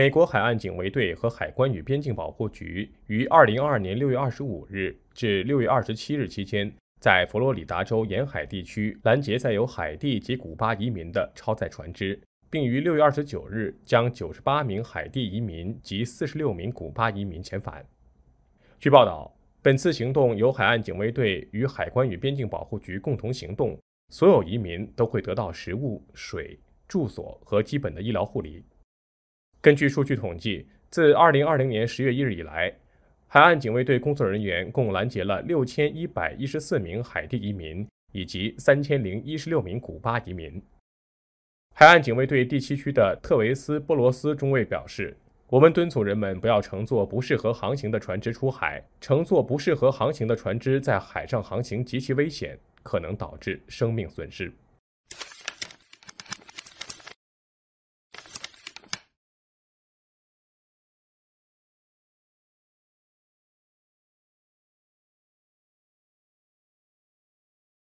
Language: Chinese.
美国海岸警卫队和海关与边境保护局于二零二二年六月二十五日至六月二十七日期间，在佛罗里达州沿海地区拦截载有海地及古巴移民的超载船只，并于六月二十九日将九十八名海地移民及四十六名古巴移民遣返。据报道，本次行动由海岸警卫队与海关与边境保护局共同行动，所有移民都会得到食物、水、住所和基本的医疗护理。根据数据统计，自2020年10月1日以来，海岸警卫队工作人员共拦截了6114名海地移民以及3016名古巴移民。海岸警卫队第七区的特维斯·波罗斯中尉表示：“我们敦促人们不要乘坐不适合航行的船只出海。乘坐不适合航行的船只在海上航行极其危险，可能导致生命损失。”